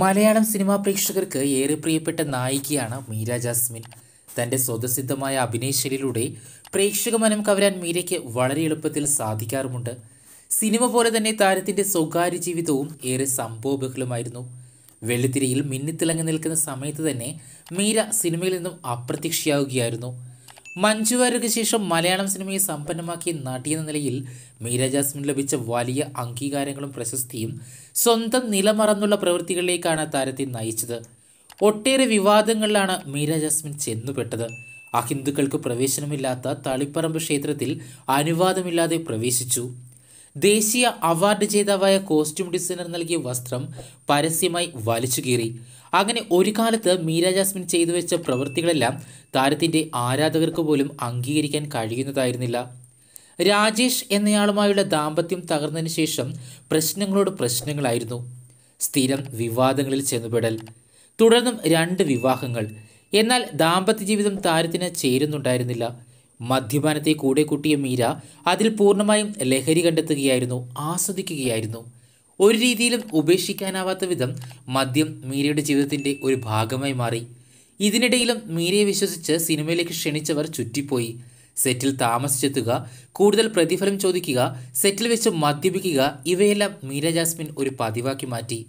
Malayalam cinema പ്രേക്ഷകർക്ക് ഏറെ പ്രിയപ്പെട്ട നായികയാണ് മീര ജാസ്മിൻ തൻ്റെ സ്വതസിദ്ധമായ അഭിനയശൈലിയിലൂടെ പ്രേക്ഷക മനം കവരാൻ മീരയ്ക്ക് വളരെ എളുപ്പത്തിൽ സാധിക്കാറുമുണ്ട് സിനിമ പോലെ തന്നെ താരത്തിൻ്റെ സ്വകാര്യ ജീവിതവും ഏറെ സംഭവബഹുലമായിരുന്നു വെള്ളിത്തിരയിൽ മിന്നിത്തിളങ്ങി നിൽക്കുന്ന സമയത്ത് തന്നെ മീര സിനിമയിൽ നിന്നും അപ്രത്യക്ഷയാവുകയായിരുന്നു മഞ്ജു വാര്യർക്ക് ശേഷം മലയാളം സിനിമയെ സമ്പന്നമാക്കി നടിയെന്ന നിലയിൽ മീര ജാസ്മിൻ ലഭിച്ച വലിയ അംഗീകാരങ്ങളും പ്രശസ്തിയും സ്വന്തം നിലമറന്നുള്ള പ്രവൃത്തികളിലേക്കാണ് താരത്തെ നയിച്ചത് ഒട്ടേറെ വിവാദങ്ങളിലാണ് മീര ജാസ്മിൻ ചെന്നുപെട്ടത് അഹിന്ദുക്കൾക്ക് പ്രവേശനമില്ലാത്ത തളിപ്പറമ്പ് ക്ഷേത്രത്തിൽ അനുവാദമില്ലാതെ പ്രവേശിച്ചു ദേശീയ അവാർഡ് ജേതാവായ കോസ്റ്റ്യൂം ഡിസൈനർ നൽകിയ വസ്ത്രം പരസ്യമായി വലിച്ചു കീറി അങ്ങനെ ഒരു കാലത്ത് മീര ജാസ്മിൻ ചെയ്തു വെച്ച പ്രവൃത്തികളെല്ലാം താരത്തിൻ്റെ ആരാധകർക്ക് പോലും അംഗീകരിക്കാൻ കഴിയുന്നതായിരുന്നില്ല രാജേഷ് എന്നയാളുമായുള്ള ദാമ്പത്യം തകർന്നതിന് ശേഷം പ്രശ്നങ്ങളോട് പ്രശ്നങ്ങളായിരുന്നു സ്ഥിരം വിവാദങ്ങളിൽ ചെന്നുപെടൽ തുടർന്നും രണ്ട് വിവാഹങ്ങൾ എന്നാൽ ദാമ്പത്യ ജീവിതം താരത്തിന് ചേരുന്നുണ്ടായിരുന്നില്ല മദ്യപാനത്തെ കൂടെ കൂട്ടിയ മീര അതിൽ പൂർണ്ണമായും ലഹരി കണ്ടെത്തുകയായിരുന്നു ആസ്വദിക്കുകയായിരുന്നു ഒരു രീതിയിലും ഉപേക്ഷിക്കാനാവാത്ത വിധം മദ്യം മീരയുടെ ജീവിതത്തിൻ്റെ ഒരു ഭാഗമായി മാറി ഇതിനിടയിലും മീരയെ വിശ്വസിച്ച് സിനിമയിലേക്ക് ക്ഷണിച്ചവർ ചുറ്റിപ്പോയി സെറ്റിൽ താമസിച്ചെത്തുക കൂടുതൽ പ്രതിഫലം ചോദിക്കുക സെറ്റിൽ വെച്ച് മദ്യപിക്കുക ഇവയെല്ലാം മീര ജാസ്മിൻ ഒരു പതിവാക്കി മാറ്റി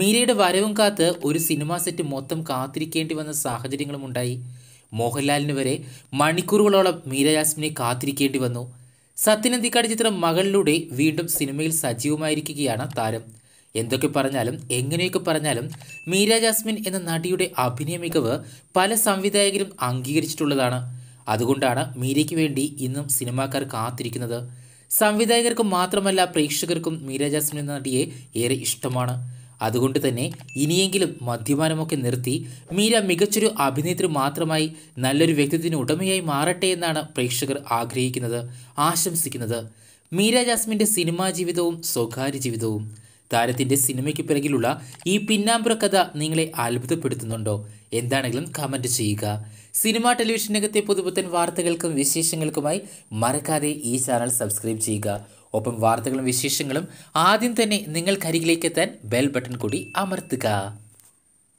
മീരയുടെ വരവും കാത്ത് ഒരു സിനിമാ സെറ്റ് മൊത്തം കാത്തിരിക്കേണ്ടി വന്ന സാഹചര്യങ്ങളുമുണ്ടായി മോഹൻലാലിന് വരെ മണിക്കൂറുകളോളം മീരജാസ്മിനെ കാത്തിരിക്കേണ്ടി വന്നു സത്യനന്ദിക്കാട് ചിത്രം മകളിലൂടെ വീണ്ടും സിനിമയിൽ സജീവമായിരിക്കുകയാണ് താരം എന്തൊക്കെ പറഞ്ഞാലും എങ്ങനെയൊക്കെ പറഞ്ഞാലും മീര ജാസ്മിൻ എന്ന നടിയുടെ അഭിനയ മികവ് പല സംവിധായകരും അംഗീകരിച്ചിട്ടുള്ളതാണ് അതുകൊണ്ടാണ് മീരയ്ക്ക് വേണ്ടി ഇന്നും സിനിമാക്കാർ കാത്തിരിക്കുന്നത് സംവിധായകർക്ക് മാത്രമല്ല പ്രേക്ഷകർക്കും മീര ജാസ്മിൻ എന്ന നടിയെ ഏറെ ഇഷ്ടമാണ് അതുകൊണ്ട് തന്നെ ഇനിയെങ്കിലും മദ്യപാനമൊക്കെ നിർത്തി മീര മികച്ചൊരു അഭിനേത്രി മാത്രമായി നല്ലൊരു വ്യക്തിത്വത്തിന് ഉടമയായി മാറട്ടെ എന്നാണ് പ്രേക്ഷകർ ആഗ്രഹിക്കുന്നത് ആശംസിക്കുന്നത് മീര ജാസ്മിൻ്റെ സിനിമാ ജീവിതവും സ്വകാര്യ ജീവിതവും താരത്തിൻ്റെ സിനിമയ്ക്ക് പിറകിലുള്ള ഈ പിന്നാമ്പുറ കഥ നിങ്ങളെ അത്ഭുതപ്പെടുത്തുന്നുണ്ടോ എന്താണെങ്കിലും കമൻറ്റ് ചെയ്യുക സിനിമ ടെലിവിഷൻ രംഗത്തെ പുതുപുത്തൻ വാർത്തകൾക്കും വിശേഷങ്ങൾക്കുമായി മറക്കാതെ ഈ ചാനൽ സബ്സ്ക്രൈബ് ചെയ്യുക ഒപ്പം വാർത്തകളും വിശേഷങ്ങളും ആദ്യം തന്നെ നിങ്ങൾക്കരികിലേക്ക് എത്താൻ ബെൽ ബട്ടൺ കൂടി അമർത്തുക